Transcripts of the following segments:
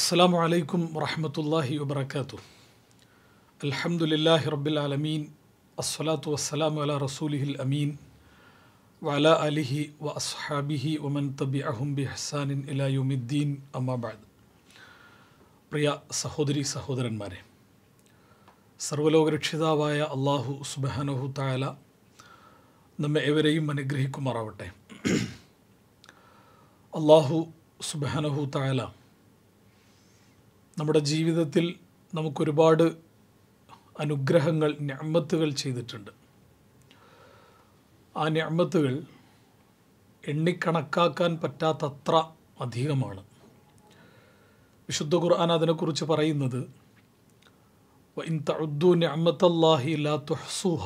السلام عليكم ورحمة الله وبركاته الحمد لله رب العالمين الصلاة والسلام على رسوله الأمين وعلى آله وأصحابه ومن تبعهم بإحسان إلى يوم الدين أما بعد പ്രിയ സഹോദരി സഹോദരന്മാരെ സർവലോകരക്ഷിതാവായ അള്ളാഹു സുബാനഹു തായാല നമ്മെ എവരെയും അനുഗ്രഹിക്കുമാറാവട്ടെ അള്ളാഹു സുബാനഹു തായാല നമ്മുടെ ജീവിതത്തിൽ നമുക്കൊരുപാട് അനുഗ്രഹങ്ങൾ ഞമ്മത്തുകൾ ചെയ്തിട്ടുണ്ട് ആ ഞമ്മത്തുകൾ എണ്ണിക്കണക്കാക്കാൻ പറ്റാത്തത്ര അധികമാണ് വിശുദ്ധ ഖുർആൻ അതിനെക്കുറിച്ച് പറയുന്നത് ലാ തുഹ്സൂഹ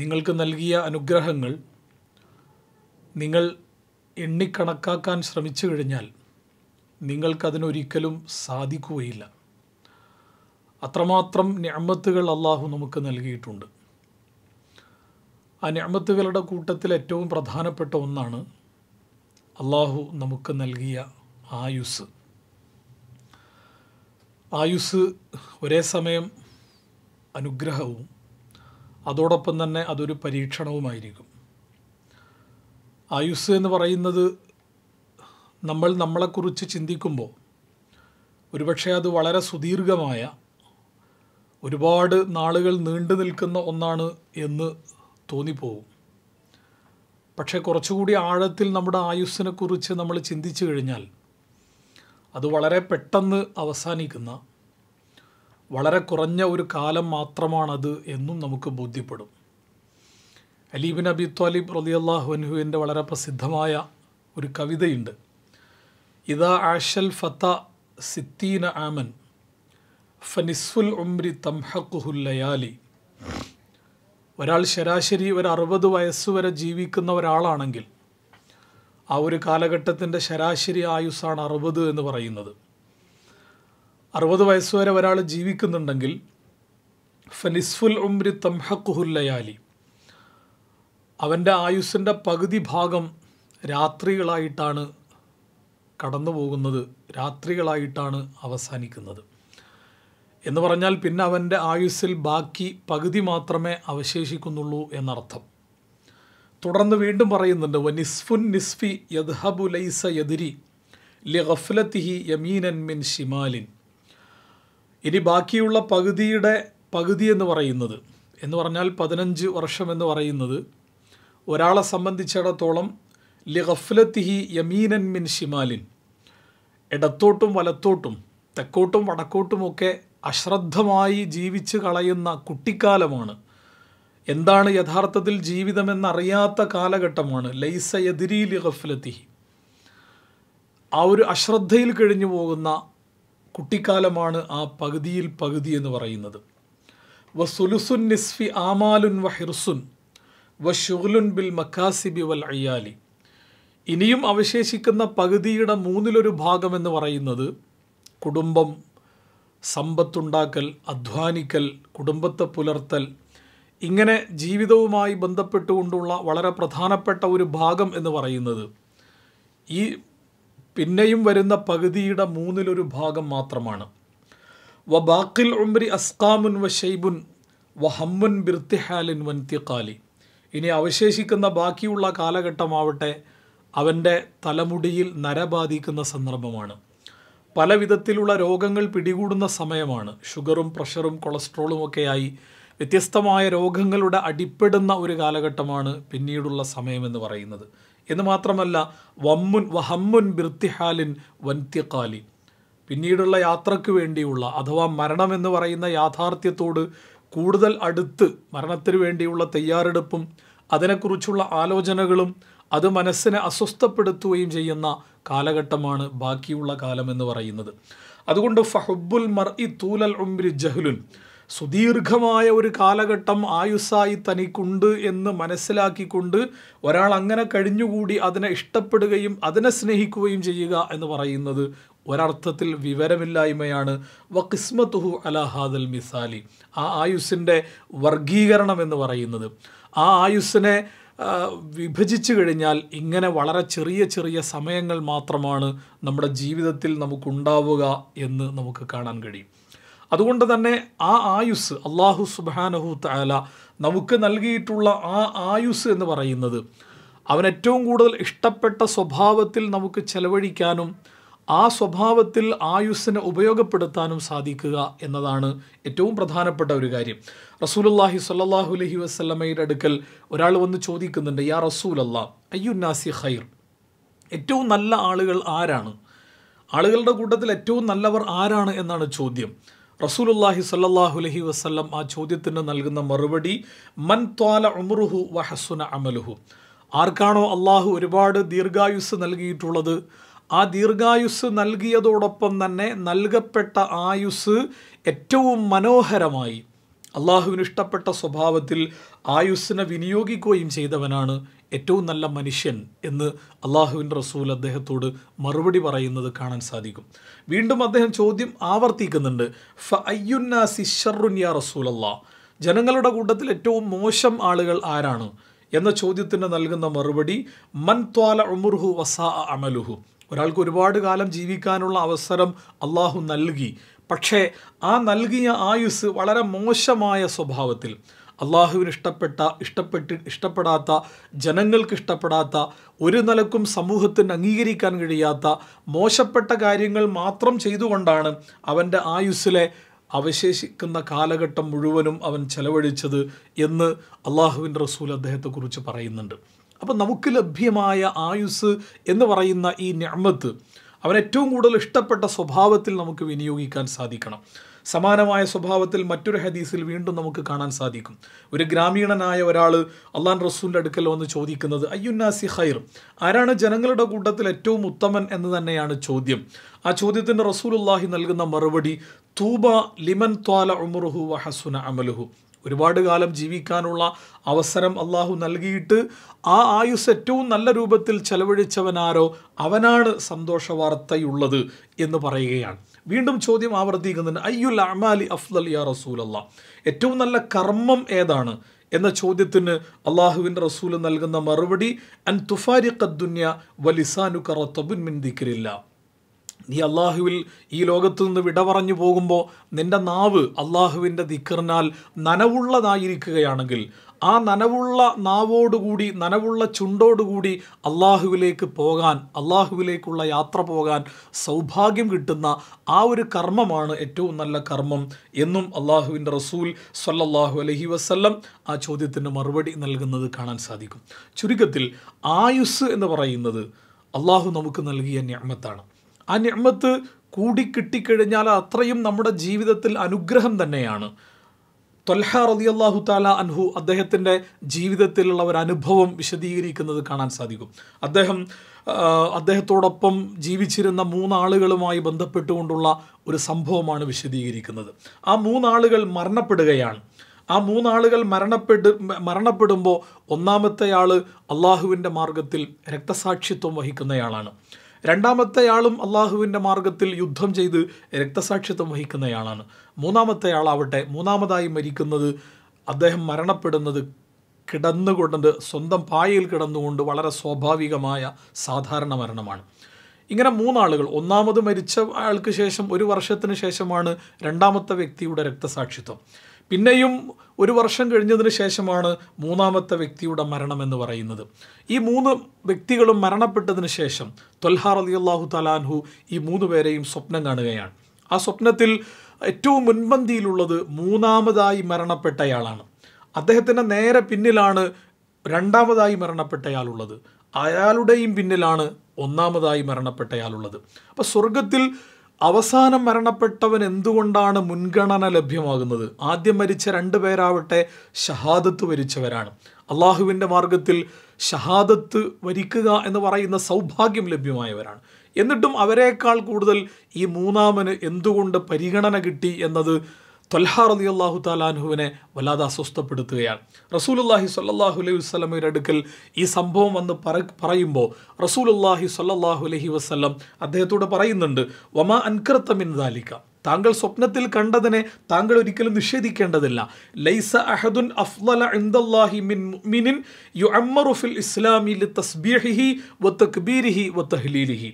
നിങ്ങൾക്ക് നൽകിയ അനുഗ്രഹങ്ങൾ നിങ്ങൾ എണ്ണിക്കണക്കാക്കാൻ ശ്രമിച്ചു കഴിഞ്ഞാൽ നിങ്ങൾക്കതിനൊരിക്കലും സാധിക്കുകയില്ല അത്രമാത്രം ഞാമത്തുകൾ അള്ളാഹു നമുക്ക് നൽകിയിട്ടുണ്ട് ആ ഞാമത്തുകളുടെ കൂട്ടത്തിൽ ഏറ്റവും പ്രധാനപ്പെട്ട ഒന്നാണ് അള്ളാഹു നമുക്ക് നൽകിയ ആയുസ് ആയുസ് ഒരേ സമയം അനുഗ്രഹവും അതോടൊപ്പം തന്നെ അതൊരു പരീക്ഷണവുമായിരിക്കും ആയുസ് എന്ന് പറയുന്നത് നമ്മൾ നമ്മളെക്കുറിച്ച് ചിന്തിക്കുമ്പോൾ ഒരുപക്ഷെ അത് വളരെ സുദീർഘമായ ഒരുപാട് നാളുകൾ നീണ്ടു നിൽക്കുന്ന ഒന്നാണ് എന്ന് തോന്നിപ്പോവും പക്ഷേ കുറച്ചുകൂടി ആഴത്തിൽ നമ്മുടെ ആയുസ്സിനെക്കുറിച്ച് നമ്മൾ ചിന്തിച്ചു കഴിഞ്ഞാൽ അത് വളരെ പെട്ടെന്ന് അവസാനിക്കുന്ന വളരെ കുറഞ്ഞ ഒരു കാലം മാത്രമാണത് എന്നും നമുക്ക് ബോധ്യപ്പെടും അലീബിൻ അബി ത്വാലിബ് വൻഹുവിൻ്റെ വളരെ പ്രസിദ്ധമായ ഒരു കവിതയുണ്ട് ഇതാ ആഷൽ ഫത്ത സിത്തീന ആമൻ ഫനിസ്ഫുൽ ഉംരി തംഹക്കുഹുല്ലയാലി ഒരാൾ ശരാശരി ഒരു അറുപത് വയസ്സുവരെ ജീവിക്കുന്ന ഒരാളാണെങ്കിൽ ആ ഒരു കാലഘട്ടത്തിൻ്റെ ശരാശരി ആയുസ്സാണ് അറുപത് എന്ന് പറയുന്നത് അറുപത് വയസ്സുവരെ ഒരാൾ ജീവിക്കുന്നുണ്ടെങ്കിൽ ഫനിസ്ഫുൽ ഉംരി തംഹക്കുഹുല്ലയാലി അവൻ്റെ ആയുസ്സിൻ്റെ പകുതി ഭാഗം രാത്രികളായിട്ടാണ് കടന്നു പോകുന്നത് രാത്രികളായിട്ടാണ് അവസാനിക്കുന്നത് എന്ന് പറഞ്ഞാൽ പിന്നെ അവൻ്റെ ആയുസ്സിൽ ബാക്കി പകുതി മാത്രമേ അവശേഷിക്കുന്നുള്ളൂ എന്നർത്ഥം തുടർന്ന് വീണ്ടും പറയുന്നുണ്ട് നിസ്ഫുൻ നിസ്ഫി യദ്ഹബു ലൈസ യദിരി ലിഖഫ്ലത്തിഹി യമീനൻ മിൻ ഷിമാലിൻ ഇനി ബാക്കിയുള്ള പകുതിയുടെ പകുതി എന്ന് പറയുന്നത് എന്ന് പറഞ്ഞാൽ പതിനഞ്ച് വർഷം എന്ന് പറയുന്നത് ഒരാളെ സംബന്ധിച്ചിടത്തോളം ലിഖഫ്ലത്തിഹി യമീനൻ മിൻ ഷിമാലിൻ ഇടത്തോട്ടും വലത്തോട്ടും തെക്കോട്ടും വടക്കോട്ടുമൊക്കെ അശ്രദ്ധമായി ജീവിച്ചു കളയുന്ന കുട്ടിക്കാലമാണ് എന്താണ് യഥാർത്ഥത്തിൽ ജീവിതമെന്നറിയാത്ത കാലഘട്ടമാണ് ലൈസ എതിരീലി ഗഫ്ലത്തി ആ ഒരു അശ്രദ്ധയിൽ കഴിഞ്ഞു പോകുന്ന കുട്ടിക്കാലമാണ് ആ പകുതിയിൽ പകുതി എന്ന് പറയുന്നത് വ സുലുസുൻ നിസ്ഫി ആമാലുൻ വ ഹിർസുൻ വ ഷുഗുലുൻ ബിൽ മക്കാസിബി വൽ അയ്യാലി ഇനിയും അവശേഷിക്കുന്ന പകുതിയുടെ മൂന്നിലൊരു ഭാഗം എന്ന് പറയുന്നത് കുടുംബം സമ്പത്തുണ്ടാക്കൽ അധ്വാനിക്കൽ കുടുംബത്തെ പുലർത്തൽ ഇങ്ങനെ ജീവിതവുമായി ബന്ധപ്പെട്ടുകൊണ്ടുള്ള വളരെ പ്രധാനപ്പെട്ട ഒരു ഭാഗം എന്ന് പറയുന്നത് ഈ പിന്നെയും വരുന്ന പകുതിയുടെ മൂന്നിലൊരു ഭാഗം മാത്രമാണ് വ ബാക്കിൽ ഉംരി അസ്കാമുൻ വ ഷെയ്ബുൻ വ ഹമ്മുൻ ബിർത്തിഹാലിൻ വൻത്യക്കാലി ഇനി അവശേഷിക്കുന്ന ബാക്കിയുള്ള കാലഘട്ടമാവട്ടെ അവൻ്റെ തലമുടിയിൽ നര ബാധിക്കുന്ന സന്ദർഭമാണ് പല വിധത്തിലുള്ള രോഗങ്ങൾ പിടികൂടുന്ന സമയമാണ് ഷുഗറും പ്രഷറും കൊളസ്ട്രോളും ഒക്കെയായി വ്യത്യസ്തമായ രോഗങ്ങളുടെ അടിപ്പെടുന്ന ഒരു കാലഘട്ടമാണ് പിന്നീടുള്ള സമയമെന്ന് പറയുന്നത് എന്ന് മാത്രമല്ല വമ്മുൻ വഹമ്മുൻ ബിർത്തിഹാലിൻ വന്ത്യക്കാലി പിന്നീടുള്ള യാത്രയ്ക്ക് വേണ്ടിയുള്ള അഥവാ മരണമെന്ന് പറയുന്ന യാഥാർത്ഥ്യത്തോട് കൂടുതൽ അടുത്ത് മരണത്തിന് വേണ്ടിയുള്ള തയ്യാറെടുപ്പും അതിനെക്കുറിച്ചുള്ള ആലോചനകളും അത് മനസ്സിനെ അസ്വസ്ഥപ്പെടുത്തുകയും ചെയ്യുന്ന കാലഘട്ടമാണ് ബാക്കിയുള്ള കാലം എന്ന് പറയുന്നത് അതുകൊണ്ട് ഫഹുബുൽ മർ ഇ തൂലൽ ഉംരി ജഹ്ലുൻ സുദീർഘമായ ഒരു കാലഘട്ടം ആയുസ്സായി തനിക്കുണ്ട് എന്ന് മനസ്സിലാക്കിക്കൊണ്ട് ഒരാൾ അങ്ങനെ കഴിഞ്ഞുകൂടി അതിനെ ഇഷ്ടപ്പെടുകയും അതിനെ സ്നേഹിക്കുകയും ചെയ്യുക എന്ന് പറയുന്നത് ഒരർത്ഥത്തിൽ വിവരമില്ലായ്മയാണ് വ കിസ്മത്തുഹു അലഹാദൽ മിസാലി ആ ആയുസിൻ്റെ വർഗീകരണം എന്ന് പറയുന്നത് ആ ആയുസ്സിനെ വിഭജിച്ചു കഴിഞ്ഞാൽ ഇങ്ങനെ വളരെ ചെറിയ ചെറിയ സമയങ്ങൾ മാത്രമാണ് നമ്മുടെ ജീവിതത്തിൽ നമുക്കുണ്ടാവുക എന്ന് നമുക്ക് കാണാൻ കഴിയും അതുകൊണ്ട് തന്നെ ആ ആയുസ് അള്ളാഹു സുബാനഹു താല നമുക്ക് നൽകിയിട്ടുള്ള ആ ആയുസ് എന്ന് പറയുന്നത് അവൻ ഏറ്റവും കൂടുതൽ ഇഷ്ടപ്പെട്ട സ്വഭാവത്തിൽ നമുക്ക് ചെലവഴിക്കാനും ആ സ്വഭാവത്തിൽ ആയുസ്സിനെ ഉപയോഗപ്പെടുത്താനും സാധിക്കുക എന്നതാണ് ഏറ്റവും പ്രധാനപ്പെട്ട ഒരു കാര്യം റസൂലുല്ലാഹി സല്ലാഹു അലഹി വസ്ലമയുടെ അടുക്കൽ ഒരാൾ വന്ന് ചോദിക്കുന്നുണ്ട് യാ അല്ലാ അയ്യുന്നാസി ഖൈർ ഏറ്റവും നല്ല ആളുകൾ ആരാണ് ആളുകളുടെ കൂട്ടത്തിൽ ഏറ്റവും നല്ലവർ ആരാണ് എന്നാണ് ചോദ്യം റസൂലുല്ലാഹി സല്ലാഹു അലഹി വസ്ലം ആ ചോദ്യത്തിന് നൽകുന്ന മറുപടി മൻ ത്വാല ഉമറുഹു വഹസുന അമലുഹു ആർക്കാണോ അള്ളാഹു ഒരുപാട് ദീർഘായുസ് നൽകിയിട്ടുള്ളത് ആ ദീർഘായുസ് നൽകിയതോടൊപ്പം തന്നെ നൽകപ്പെട്ട ആയുസ് ഏറ്റവും മനോഹരമായി അള്ളാഹുവിന് ഇഷ്ടപ്പെട്ട സ്വഭാവത്തിൽ ആയുസ്സിനെ വിനിയോഗിക്കുകയും ചെയ്തവനാണ് ഏറ്റവും നല്ല മനുഷ്യൻ എന്ന് അള്ളാഹുവിൻ റസൂൽ അദ്ദേഹത്തോട് മറുപടി പറയുന്നത് കാണാൻ സാധിക്കും വീണ്ടും അദ്ദേഹം ചോദ്യം ആവർത്തിക്കുന്നുണ്ട് ഫ അയ്യുന്നാസി ഷറുന്യ റസൂൽ അള്ളാഹ് ജനങ്ങളുടെ കൂട്ടത്തിൽ ഏറ്റവും മോശം ആളുകൾ ആരാണ് എന്ന ചോദ്യത്തിന് നൽകുന്ന മറുപടി മൻ ത്വാല ഉമുർഹു വസാ അമലുഹു ഒരാൾക്ക് ഒരുപാട് കാലം ജീവിക്കാനുള്ള അവസരം അള്ളാഹു നൽകി പക്ഷേ ആ നൽകിയ ആയുസ് വളരെ മോശമായ സ്വഭാവത്തിൽ അള്ളാഹുവിന് ഇഷ്ടപ്പെട്ട ഇഷ്ടപ്പെട്ട് ഇഷ്ടപ്പെടാത്ത ജനങ്ങൾക്ക് ഇഷ്ടപ്പെടാത്ത ഒരു നിലക്കും സമൂഹത്തിന് അംഗീകരിക്കാൻ കഴിയാത്ത മോശപ്പെട്ട കാര്യങ്ങൾ മാത്രം ചെയ്തുകൊണ്ടാണ് അവൻ്റെ ആയുസ്സിലെ അവശേഷിക്കുന്ന കാലഘട്ടം മുഴുവനും അവൻ ചെലവഴിച്ചത് എന്ന് അള്ളാഹുവിൻ്റെ റസൂൽ അദ്ദേഹത്തെക്കുറിച്ച് പറയുന്നുണ്ട് അപ്പം നമുക്ക് ലഭ്യമായ ആയുസ് എന്ന് പറയുന്ന ഈ ഞമ്മത്ത് അവൻ ഏറ്റവും കൂടുതൽ ഇഷ്ടപ്പെട്ട സ്വഭാവത്തിൽ നമുക്ക് വിനിയോഗിക്കാൻ സാധിക്കണം സമാനമായ സ്വഭാവത്തിൽ മറ്റൊരു ഹദീസിൽ വീണ്ടും നമുക്ക് കാണാൻ സാധിക്കും ഒരു ഗ്രാമീണനായ ഒരാൾ അള്ളാൻ റസൂലിൻ്റെ അടുക്കൽ വന്ന് ചോദിക്കുന്നത് അയ്യുന്നാസി ഖൈർ ആരാണ് ജനങ്ങളുടെ കൂട്ടത്തിൽ ഏറ്റവും ഉത്തമൻ എന്ന് തന്നെയാണ് ചോദ്യം ആ ചോദ്യത്തിന് റസൂൽ നൽകുന്ന മറുപടി തൂബ ലിമൻ ത്വാല ഉമറുഹു വഹസുന അമലുഹു ഒരുപാട് കാലം ജീവിക്കാനുള്ള അവസരം അള്ളാഹു നൽകിയിട്ട് ആ ആയുസ് ഏറ്റവും നല്ല രൂപത്തിൽ ചെലവഴിച്ചവനാരോ അവനാണ് സന്തോഷവാർത്തയുള്ളത് എന്ന് പറയുകയാണ് വീണ്ടും ചോദ്യം ആവർത്തിക്കുന്നുണ്ട് അയ്യുൽ അമാലി അഫ്ദൽ യാ റസൂലല്ല ഏറ്റവും നല്ല കർമ്മം ഏതാണ് എന്ന ചോദ്യത്തിന് അള്ളാഹുവിൻ്റെ റസൂൽ നൽകുന്ന മറുപടി അൻ തുഫാരിഖദ്ദുന്യ വലിസാനു കറത്തബുൻ മിൻ ദിക്രില്ല നീ അള്ളാഹുവിൽ ഈ ലോകത്തു നിന്ന് വിട പറഞ്ഞു പോകുമ്പോൾ നിന്റെ നാവ് അള്ളാഹുവിൻ്റെ ദിക്കറിനാൽ നനവുള്ളതായിരിക്കുകയാണെങ്കിൽ ആ നനവുള്ള നാവോടുകൂടി നനവുള്ള ചുണ്ടോടുകൂടി അള്ളാഹുവിലേക്ക് പോകാൻ അള്ളാഹുവിലേക്കുള്ള യാത്ര പോകാൻ സൗഭാഗ്യം കിട്ടുന്ന ആ ഒരു കർമ്മമാണ് ഏറ്റവും നല്ല കർമ്മം എന്നും അള്ളാഹുവിൻ്റെ റസൂൽ സല്ലല്ലാഹു അലഹി വസ്ല്ലം ആ ചോദ്യത്തിന് മറുപടി നൽകുന്നത് കാണാൻ സാധിക്കും ചുരുക്കത്തിൽ ആയുസ് എന്ന് പറയുന്നത് അള്ളാഹു നമുക്ക് നൽകിയ ഞാമത്താണ് ആ ഞമ്മത്ത് കൂടി കിട്ടിക്കഴിഞ്ഞാൽ അത്രയും നമ്മുടെ ജീവിതത്തിൽ അനുഗ്രഹം തന്നെയാണ് തൊൽഹ അള്ളാഹു താല അൻഹു അദ്ദേഹത്തിൻ്റെ ജീവിതത്തിലുള്ള ഒരു അനുഭവം വിശദീകരിക്കുന്നത് കാണാൻ സാധിക്കും അദ്ദേഹം അദ്ദേഹത്തോടൊപ്പം ജീവിച്ചിരുന്ന മൂന്നാളുകളുമായി ബന്ധപ്പെട്ടുകൊണ്ടുള്ള ഒരു സംഭവമാണ് വിശദീകരിക്കുന്നത് ആ മൂന്നാളുകൾ മരണപ്പെടുകയാണ് ആ മൂന്നാളുകൾ മരണപ്പെട്ട് മരണപ്പെടുമ്പോൾ ഒന്നാമത്തെ ആൾ അള്ളാഹുവിൻ്റെ മാർഗത്തിൽ രക്തസാക്ഷിത്വം വഹിക്കുന്നയാളാണ് രണ്ടാമത്തെയാളും അള്ളാഹുവിൻ്റെ മാർഗത്തിൽ യുദ്ധം ചെയ്ത് രക്തസാക്ഷിത്വം വഹിക്കുന്നയാളാണ് മൂന്നാമത്തെയാളാവട്ടെ മൂന്നാമതായി മരിക്കുന്നത് അദ്ദേഹം മരണപ്പെടുന്നത് കിടന്നുകൊണ്ട് സ്വന്തം പായയിൽ കിടന്നുകൊണ്ട് വളരെ സ്വാഭാവികമായ സാധാരണ മരണമാണ് ഇങ്ങനെ മൂന്നാളുകൾ ഒന്നാമത് മരിച്ച ആൾക്ക് ശേഷം ഒരു വർഷത്തിന് ശേഷമാണ് രണ്ടാമത്തെ വ്യക്തിയുടെ രക്തസാക്ഷിത്വം പിന്നെയും ഒരു വർഷം കഴിഞ്ഞതിന് ശേഷമാണ് മൂന്നാമത്തെ വ്യക്തിയുടെ മരണം എന്ന് പറയുന്നത് ഈ മൂന്ന് വ്യക്തികളും മരണപ്പെട്ടതിന് ശേഷം തൊൽഹാർ അലി അള്ളാഹു തലാൻഹു ഈ മൂന്ന് പേരെയും സ്വപ്നം കാണുകയാണ് ആ സ്വപ്നത്തിൽ ഏറ്റവും മുൻപന്തിയിലുള്ളത് മൂന്നാമതായി മരണപ്പെട്ടയാളാണ് അദ്ദേഹത്തിൻ്റെ നേരെ പിന്നിലാണ് രണ്ടാമതായി മരണപ്പെട്ടയാളുള്ളത് അയാളുടെയും പിന്നിലാണ് ഒന്നാമതായി മരണപ്പെട്ടയാളുള്ളത് അപ്പോൾ സ്വർഗത്തിൽ അവസാനം മരണപ്പെട്ടവൻ എന്തുകൊണ്ടാണ് മുൻഗണന ലഭ്യമാകുന്നത് ആദ്യം മരിച്ച രണ്ടു പേരാവട്ടെ ഷഹാദത്ത് വരിച്ചവരാണ് അള്ളാഹുവിൻ്റെ മാർഗത്തിൽ ഷഹാദത്ത് വരിക്കുക എന്ന് പറയുന്ന സൗഭാഗ്യം ലഭ്യമായവരാണ് എന്നിട്ടും അവരെക്കാൾ കൂടുതൽ ഈ മൂന്നാമന് എന്തുകൊണ്ട് പരിഗണന കിട്ടി എന്നത് തൊൽഹാർ അലി അള്ളാഹു താലാൻഹുവിനെ വല്ലാതെ അസ്വസ്ഥപ്പെടുത്തുകയാണ് റസൂലുല്ലാഹി സല്ലാഹു അലൈഹി വസ്ലമയുടെ അടുക്കൽ ഈ സംഭവം വന്ന് പറ പറയുമ്പോൾ റസൂലുല്ലാഹി സല്ലാഹു അലൈഹി വസ്ലം അദ്ദേഹത്തോട് പറയുന്നുണ്ട് വമ അൻകർത്തമിൻ ദാലിക്ക താങ്കൾ സ്വപ്നത്തിൽ കണ്ടതിനെ താങ്കൾ ഒരിക്കലും നിഷേധിക്കേണ്ടതില്ല ലൈസ അഹദുൻ അഫ്ലല ഇന്ദല്ലാഹി മിൻ മുഅ്മിനിൻ യുഅമ്മറു ഫിൽ ഇസ്ലാമി ലിതസ്ബീഹിഹി വതക്ബീരിഹി വതഹ്ലീലിഹി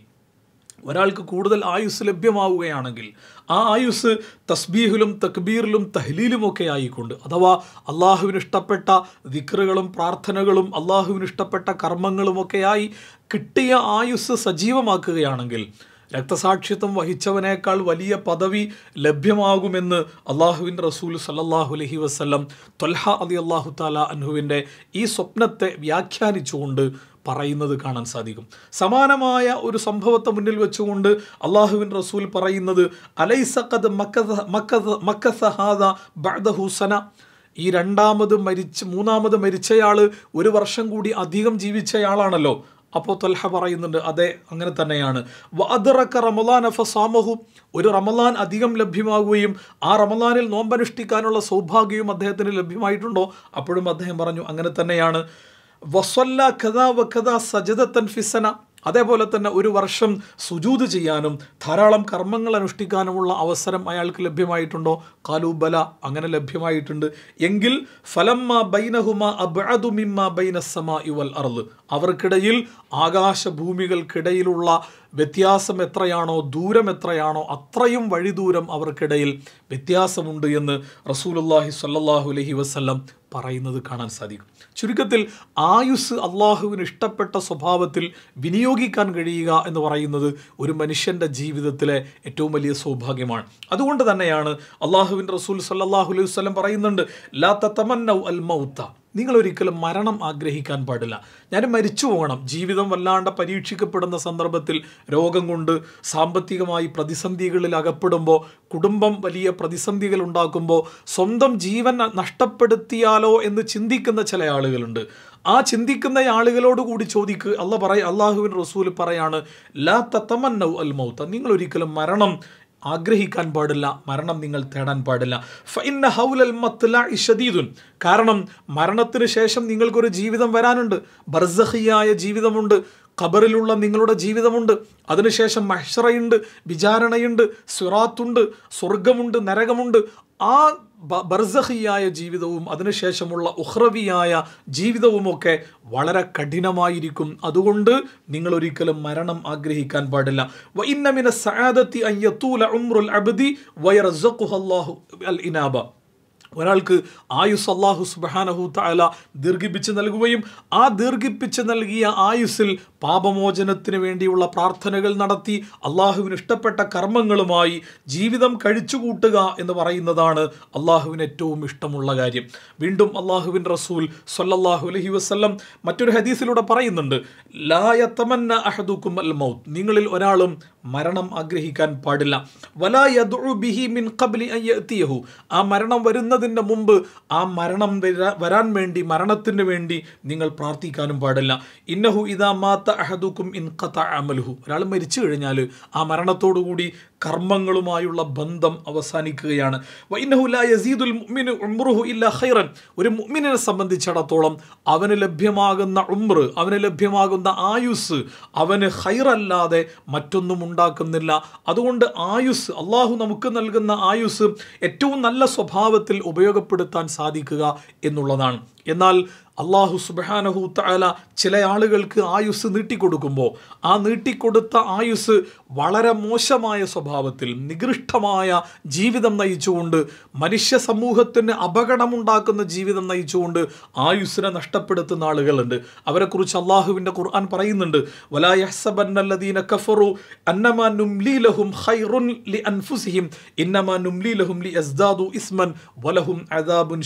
ഒരാൾക്ക് കൂടുതൽ ആയുസ് ലഭ്യമാവുകയാണെങ്കിൽ ആ ആയുസ് തസ്ബീഹിലും തക്ബീറിലും തഹ്ലീലുമൊക്കെ ആയിക്കൊണ്ട് അഥവാ അള്ളാഹുവിന് ഇഷ്ടപ്പെട്ട ദിക്റുകളും പ്രാർത്ഥനകളും അള്ളാഹുവിന് ഇഷ്ടപ്പെട്ട കർമ്മങ്ങളുമൊക്കെയായി കിട്ടിയ ആയുസ് സജീവമാക്കുകയാണെങ്കിൽ രക്തസാക്ഷിത്വം വഹിച്ചവനേക്കാൾ വലിയ പദവി ലഭ്യമാകുമെന്ന് അള്ളാഹുവിൻ റസൂൽ സല്ലാഹു അലഹി വസ്ലം തൊൽഹ അലി അള്ളാഹു താല അൻഹുവിൻ്റെ ഈ സ്വപ്നത്തെ വ്യാഖ്യാനിച്ചുകൊണ്ട് പറയുന്നത് കാണാൻ സാധിക്കും സമാനമായ ഒരു സംഭവത്തെ മുന്നിൽ വെച്ചുകൊണ്ട് അള്ളാഹുവിൻ റസൂൽ പറയുന്നത് അലൈസഖദ് മക്കസഹാദ ബഅദഹുസന ഈ രണ്ടാമത് മരിച്ച് മൂന്നാമത് മരിച്ചയാൾ ഒരു വർഷം കൂടി അധികം ജീവിച്ചയാളാണല്ലോ അപ്പോൾ തൽഹ പറയുന്നുണ്ട് അതെ അങ്ങനെ തന്നെയാണ് വഅദറക്ക റമലാൻ അഫ സാമഹു ഒരു റമലാൻ അധികം ലഭ്യമാകുകയും ആ റമലാനിൽ നോമ്പനുഷ്ഠിക്കാനുള്ള സൗഭാഗ്യവും അദ്ദേഹത്തിന് ലഭ്യമായിട്ടുണ്ടോ അപ്പോഴും അദ്ദേഹം പറഞ്ഞു അങ്ങനെ തന്നെയാണ് വസ്വല്ല കഥാ വ സജത തൻഫിസന അതേപോലെ തന്നെ ഒരു വർഷം സുജൂത് ചെയ്യാനും ധാരാളം കർമ്മങ്ങൾ അനുഷ്ഠിക്കാനുമുള്ള അവസരം അയാൾക്ക് ലഭ്യമായിട്ടുണ്ടോ കാലൂബല അങ്ങനെ ലഭ്യമായിട്ടുണ്ട് എങ്കിൽ ഫലമ്മ ബൈനഹുമ അബ്അദുമിമ്മ ബൈനസമ ഇവൽ അറുത് അവർക്കിടയിൽ ആകാശഭൂമികൾക്കിടയിലുള്ള വ്യത്യാസം എത്രയാണോ ദൂരം എത്രയാണോ അത്രയും വഴിദൂരം അവർക്കിടയിൽ വ്യത്യാസമുണ്ട് എന്ന് റസൂലുല്ലാഹി സല്ലാഹു അലഹി വസ്ല്ലാം പറയുന്നത് കാണാൻ സാധിക്കും ചുരുക്കത്തിൽ ആയുസ് അള്ളാഹുവിന് ഇഷ്ടപ്പെട്ട സ്വഭാവത്തിൽ വിനിയോഗിക്കാൻ കഴിയുക എന്ന് പറയുന്നത് ഒരു മനുഷ്യൻ്റെ ജീവിതത്തിലെ ഏറ്റവും വലിയ സൗഭാഗ്യമാണ് അതുകൊണ്ട് തന്നെയാണ് അള്ളാഹുവിൻ റസൂൽ സല്ലാഹു അലൈഹി വസ്ലം പറയുന്നുണ്ട് ലാ തമന്നൗ അൽ മൗത്ത നിങ്ങൾ ഒരിക്കലും മരണം ആഗ്രഹിക്കാൻ പാടില്ല ഞാൻ മരിച്ചു പോകണം ജീവിതം വല്ലാണ്ട് പരീക്ഷിക്കപ്പെടുന്ന സന്ദർഭത്തിൽ രോഗം കൊണ്ട് സാമ്പത്തികമായി പ്രതിസന്ധികളിൽ അകപ്പെടുമ്പോൾ കുടുംബം വലിയ പ്രതിസന്ധികൾ ഉണ്ടാക്കുമ്പോൾ സ്വന്തം ജീവൻ നഷ്ടപ്പെടുത്തിയാലോ എന്ന് ചിന്തിക്കുന്ന ചില ആളുകളുണ്ട് ആ ചിന്തിക്കുന്ന ആളുകളോട് കൂടി ചോദിക്ക് അല്ല പറയ അള്ളാഹുവിൻ റസൂൽ പറയാണ് ലാ തത്തമന്നൗ അൽ മൗത്ത നിങ്ങൾ ഒരിക്കലും മരണം ആഗ്രഹിക്കാൻ പാടില്ല മരണം നിങ്ങൾ തേടാൻ പാടില്ല ഫൈന്ന ഹൗലൽ മത്തുല ഇഷദീദുൻ കാരണം മരണത്തിന് ശേഷം നിങ്ങൾക്കൊരു ജീവിതം വരാനുണ്ട് ബർസഹിയായ ജീവിതമുണ്ട് ഖബറിലുള്ള നിങ്ങളുടെ ജീവിതമുണ്ട് അതിനുശേഷം മഹ്ഷറയുണ്ട് വിചാരണയുണ്ട് സുറാത്തുണ്ട് സ്വർഗമുണ്ട് നരകമുണ്ട് ആ ബർസഹിയായ ജീവിതവും അതിനുശേഷമുള്ള ഉഹ്രവിയായ ജീവിതവുമൊക്കെ വളരെ കഠിനമായിരിക്കും അതുകൊണ്ട് നിങ്ങൾ ഒരിക്കലും മരണം ആഗ്രഹിക്കാൻ പാടില്ല വൈന്നമിന സആദത്തി അൻ ഉംറുൽ അബ്ദി വയർസഖുഹു അൽ ഇനാബ ഒരാൾക്ക് ആയുസ് അള്ളാഹു സുബാനഹു താല ദീർഘിപ്പിച്ച് നൽകുകയും ആ ദീർഘിപ്പിച്ച് നൽകിയ ആയുസ്സിൽ പാപമോചനത്തിന് വേണ്ടിയുള്ള പ്രാർത്ഥനകൾ നടത്തി അള്ളാഹുവിന് ഇഷ്ടപ്പെട്ട കർമ്മങ്ങളുമായി ജീവിതം കഴിച്ചുകൂട്ടുക എന്ന് പറയുന്നതാണ് അള്ളാഹുവിന് ഏറ്റവും ഇഷ്ടമുള്ള കാര്യം വീണ്ടും അള്ളാഹുവിൻ റസൂൽ സൊല്ലാഹു അലഹി വസ്ല്ലം മറ്റൊരു ഹദീസിലൂടെ പറയുന്നുണ്ട് ലായത്തമന്ന അഹദുക്കും അൽ മൗത്ത് നിങ്ങളിൽ ഒരാളും മരണം ആഗ്രഹിക്കാൻ പാടില്ല വലാ ബിഹി മിൻ കബലി അയ്യത്തിയഹു ആ മരണം വരുന്നതിൻ്റെ മുമ്പ് ആ മരണം വരാൻ വേണ്ടി മരണത്തിന് വേണ്ടി നിങ്ങൾ പ്രാർത്ഥിക്കാനും പാടില്ല ഇന്നഹു ഇതാ മാത്ത അഹദുക്കും ഇൻ കത്ത അമലുഹു ഒരാൾ മരിച്ചു കഴിഞ്ഞാൽ ആ മരണത്തോടുകൂടി കർമ്മങ്ങളുമായുള്ള ബന്ധം അവസാനിക്കുകയാണ് ഖൈറൻ ഒരു മുഅ്മിനെ സംബന്ധിച്ചിടത്തോളം അവന് ലഭ്യമാകുന്ന ഉമ്ര അവന് ലഭ്യമാകുന്ന ആയുസ് അവന് ഹൈറല്ലാതെ മറ്റൊന്നും ഉണ്ടാക്കുന്നില്ല അതുകൊണ്ട് ആയുസ് അള്ളാഹു നമുക്ക് നൽകുന്ന ആയുസ് ഏറ്റവും നല്ല സ്വഭാവത്തിൽ ഉപയോഗപ്പെടുത്താൻ സാധിക്കുക എന്നുള്ളതാണ് എന്നാൽ അള്ളാഹു സുബാനഹൂത്തായാല ചില ആളുകൾക്ക് ആയുസ് നീട്ടിക്കൊടുക്കുമ്പോൾ ആ നീട്ടിക്കൊടുത്ത ആയുസ് വളരെ മോശമായ സ്വഭാവത്തിൽ നികൃഷ്ടമായ ജീവിതം നയിച്ചുകൊണ്ട് മനുഷ്യ സമൂഹത്തിന് അപകടമുണ്ടാക്കുന്ന ജീവിതം നയിച്ചുകൊണ്ട് ആയുസിനെ നഷ്ടപ്പെടുത്തുന്ന ആളുകളുണ്ട് അവരെക്കുറിച്ച് അള്ളാഹുവിൻ്റെ ഖുർആൻ പറയുന്നുണ്ട് വലായഹ്സബന്നല്ലദീന കഫറു അന്നമാ ഇസ്മൻ വലഹും അദാബുൻ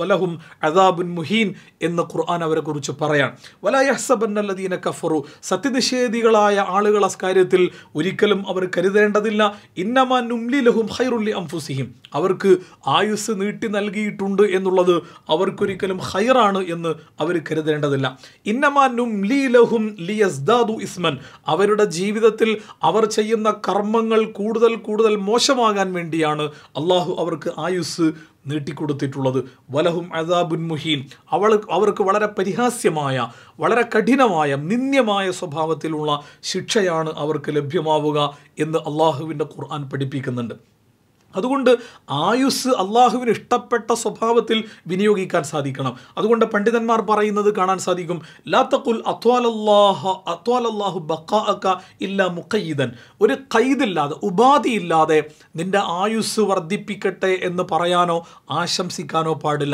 വലഹും അദാബുൻ മുഹീൻ എന്ന് ഖുർആൻ അവരെക്കുറിച്ച് പറയാൻ വലായഹസബന്നല്ലദീന കഫറു സത്യനിഷേധികളായ ആളുകൾ അസ്കാര്യത്തിൽ ഒരിക്കലും അവർ കരുതേണ്ടതില്ല ഇന്നമാ നുംലി ലഹും ഹൈറുല്ലി അംഫുസിഹിം അവർക്ക് ആയുസ് നീട്ടി നൽകിയിട്ടുണ്ട് എന്നുള്ളത് അവർക്കൊരിക്കലും ഹൈറാണ് എന്ന് അവർ കരുതേണ്ടതില്ല ഇന്നമാ നുംലി ലഹും ലിയസ്ദാദു ഇസ്മൻ അവരുടെ ജീവിതത്തിൽ അവർ ചെയ്യുന്ന കർമ്മങ്ങൾ കൂടുതൽ കൂടുതൽ മോശമാകാൻ വേണ്ടിയാണ് അള്ളാഹു അവർക്ക് ആയുസ് നീട്ടിക്കൊടുത്തിട്ടുള്ളത് വലഹും അദാബുൻ മുഹീൻ അവൾ അവർക്ക് വളരെ പരിഹാസ്യമായ വളരെ കഠിനമായ നിന്ദ്യമായ സ്വഭാവത്തിലുള്ള ശിക്ഷയാണ് അവർക്ക് ലഭ്യമാവുക എന്ന് അള്ളാഹുവിൻ്റെ ഖുർആൻ പഠിപ്പിക്കുന്നുണ്ട് അതുകൊണ്ട് ആയുസ് അള്ളാഹുവിന് ഇഷ്ടപ്പെട്ട സ്വഭാവത്തിൽ വിനിയോഗിക്കാൻ സാധിക്കണം അതുകൊണ്ട് പണ്ഡിതന്മാർ പറയുന്നത് കാണാൻ സാധിക്കും ലാത്തക്കുൽ അത്വാലല്ലാഹ അത്വാലല്ലാഹു ബക്കാഅക്ക ഇല്ല മുഖയ്യീദൻ ഒരു കൈദില്ലാതെ ഉപാധിയില്ലാതെ നിന്റെ ആയുസ് വർദ്ധിപ്പിക്കട്ടെ എന്ന് പറയാനോ ആശംസിക്കാനോ പാടില്ല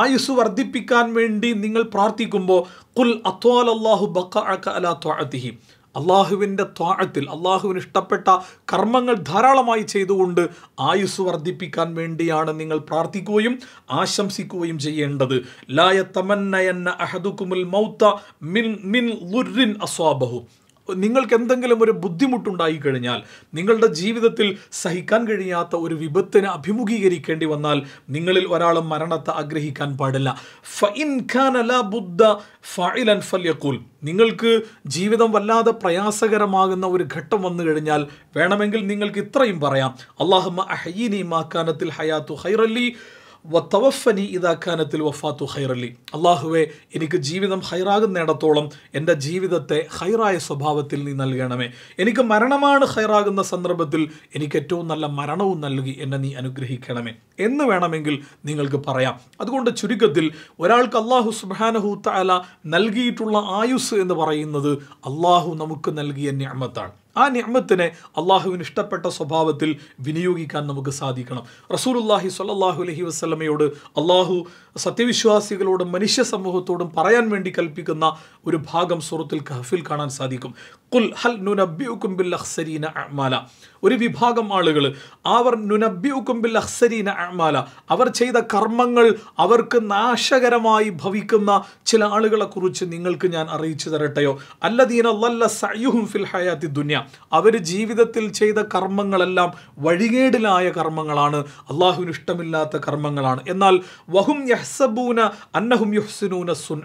ആയുസ് വർദ്ധിപ്പിക്കാൻ വേണ്ടി നിങ്ങൾ പ്രാർത്ഥിക്കുമ്പോൾ കുൽ അത്വാലല്ലാഹു ബക്കാഅക്ക അലാ ത്വാഅത്തിഹി അള്ളാഹുവിൻ്റെ ത്വാഴത്തിൽ അള്ളാഹുവിന് ഇഷ്ടപ്പെട്ട കർമ്മങ്ങൾ ധാരാളമായി ചെയ്തുകൊണ്ട് ആയുസ് വർദ്ധിപ്പിക്കാൻ വേണ്ടിയാണ് നിങ്ങൾ പ്രാർത്ഥിക്കുകയും ആശംസിക്കുകയും ചെയ്യേണ്ടത് ലായ തമന്നയന്ന അഹദുക്കുമുൽ മൗത്ത മിൻ മിൻ ലുറിൻ അസ്വാബഹു നിങ്ങൾക്ക് എന്തെങ്കിലും ഒരു ബുദ്ധിമുട്ടുണ്ടായി കഴിഞ്ഞാൽ നിങ്ങളുടെ ജീവിതത്തിൽ സഹിക്കാൻ കഴിയാത്ത ഒരു വിപത്തിനെ അഭിമുഖീകരിക്കേണ്ടി വന്നാൽ നിങ്ങളിൽ ഒരാളും മരണത്തെ ആഗ്രഹിക്കാൻ പാടില്ല ഫൈൻ ഖാൻ അല ബുദ്ധ ഫൈലൻ നിങ്ങൾക്ക് ജീവിതം വല്ലാതെ പ്രയാസകരമാകുന്ന ഒരു ഘട്ടം വന്നു കഴിഞ്ഞാൽ വേണമെങ്കിൽ നിങ്ങൾക്ക് ഇത്രയും പറയാം അള്ളാഹമ്മ അഹീനി മാക്കാനത്തിൽ ഹയാത്തു ഹൈറലി വത്തവഫനി ഇതാക്കാനത്തിൽ വഫാത്തു ഖൈറലി അള്ളാഹുവെ എനിക്ക് ജീവിതം ഹൈറാകുന്നിടത്തോളം എൻ്റെ ജീവിതത്തെ ഹൈറായ സ്വഭാവത്തിൽ നീ നൽകണമേ എനിക്ക് മരണമാണ് ഹൈറാകുന്ന സന്ദർഭത്തിൽ എനിക്ക് ഏറ്റവും നല്ല മരണവും നൽകി എന്നെ നീ അനുഗ്രഹിക്കണമേ എന്ന് വേണമെങ്കിൽ നിങ്ങൾക്ക് പറയാം അതുകൊണ്ട് ചുരുക്കത്തിൽ ഒരാൾക്ക് അള്ളാഹു സുബാനഹു താല നൽകിയിട്ടുള്ള ആയുസ് എന്ന് പറയുന്നത് അള്ളാഹു നമുക്ക് നൽകിയ ഞാമത്താണ് ആ നിയമത്തിനെ അള്ളാഹുവിന് ഇഷ്ടപ്പെട്ട സ്വഭാവത്തിൽ വിനിയോഗിക്കാൻ നമുക്ക് സാധിക്കണം റസൂലുല്ലാഹി സ്വല്ലാഹു അലഹി വസ്ലമയോട് അള്ളാഹു സത്യവിശ്വാസികളോടും മനുഷ്യ സമൂഹത്തോടും പറയാൻ വേണ്ടി കൽപ്പിക്കുന്ന ഒരു ഭാഗം സുഹൃത്തിൽ കഹഫിൽ കാണാൻ സാധിക്കും കുൽ ഹൽ നുനബിയുക്കും ബിൽ അഹ്സരീന അമാല ഒരു വിഭാഗം ആളുകൾ അവർ നുനബ്യൂക്കുംബിൽ അഹ്സരീന അമാല അവർ ചെയ്ത കർമ്മങ്ങൾ അവർക്ക് നാശകരമായി ഭവിക്കുന്ന ചില ആളുകളെക്കുറിച്ച് നിങ്ങൾക്ക് ഞാൻ അറിയിച്ചു തരട്ടെയോ അല്ലദീന അല്ലല്ല സയുഹും ഫിൽ ഹയാത്തി ദുന്യ അവർ ജീവിതത്തിൽ ചെയ്ത കർമ്മങ്ങളെല്ലാം വഴികേടിലായ കർമ്മങ്ങളാണ് അള്ളാഹുവിന് ഇഷ്ടമില്ലാത്ത കർമ്മങ്ങളാണ് എന്നാൽ വഹും യഹ്സബൂന അന്നഹും യുഹ്സുനൂന സുൻ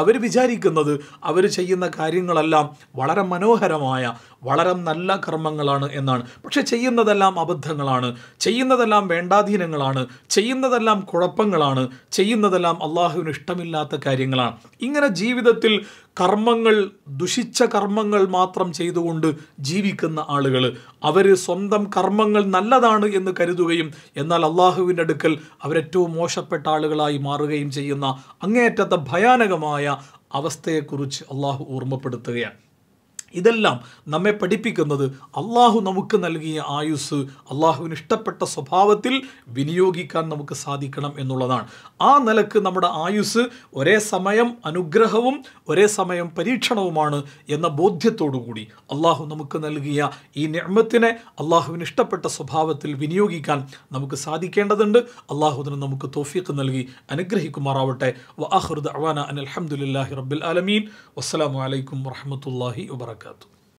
അവർ വിചാരിക്കുന്നത് അവർ ചെയ്യുന്ന കാര്യങ്ങളെല്ലാം വളരെ മനോഹരമായ വളരെ നല്ല കർമ്മങ്ങളാണ് എന്നാണ് പക്ഷെ ചെയ്യുന്നതെല്ലാം അബദ്ധങ്ങളാണ് ചെയ്യുന്നതെല്ലാം വേണ്ടാധീനങ്ങളാണ് ചെയ്യുന്നതെല്ലാം കുഴപ്പങ്ങളാണ് ചെയ്യുന്നതെല്ലാം അള്ളാഹുവിന് ഇഷ്ടമില്ലാത്ത കാര്യങ്ങളാണ് ഇങ്ങനെ ജീവിതത്തിൽ കർമ്മങ്ങൾ ദുഷിച്ച കർമ്മങ്ങൾ മാത്രം ചെയ്തുകൊണ്ട് ജീവിക്കുന്ന ആളുകൾ അവർ സ്വന്തം കർമ്മങ്ങൾ നല്ലതാണ് എന്ന് കരുതുകയും എന്നാൽ അള്ളാഹുവിൻ്റെ അടുക്കൽ അവരേറ്റവും മോശപ്പെട്ട ആളുകളായി മാറുകയും ചെയ്യുന്ന അങ്ങേയറ്റത്തെ ഭയാനകമായ അവസ്ഥയെക്കുറിച്ച് അള്ളാഹു ഓർമ്മപ്പെടുത്തുകയാണ് ഇതെല്ലാം നമ്മെ പഠിപ്പിക്കുന്നത് അള്ളാഹു നമുക്ക് നൽകിയ ആയുസ് അള്ളാഹുവിന് ഇഷ്ടപ്പെട്ട സ്വഭാവത്തിൽ വിനിയോഗിക്കാൻ നമുക്ക് സാധിക്കണം എന്നുള്ളതാണ് ആ നിലക്ക് നമ്മുടെ ആയുസ് ഒരേ സമയം അനുഗ്രഹവും ഒരേ സമയം പരീക്ഷണവുമാണ് എന്ന കൂടി അള്ളാഹു നമുക്ക് നൽകിയ ഈ നിർമ്മത്തിനെ അള്ളാഹുവിന് ഇഷ്ടപ്പെട്ട സ്വഭാവത്തിൽ വിനിയോഗിക്കാൻ നമുക്ക് സാധിക്കേണ്ടതുണ്ട് അള്ളാഹുദിന് നമുക്ക് തോഫീക്ക് നൽകി അനുഗ്രഹിക്കുമാറാവട്ടെ വ അഹ്റുദ് അവാന അൻ അലഹമുല്ലാഹി റബ്ബിൽ ആലമീൻ വസ്സലാമലൈക്കും വാഹമത്തല്ലാഹി വാ pecado.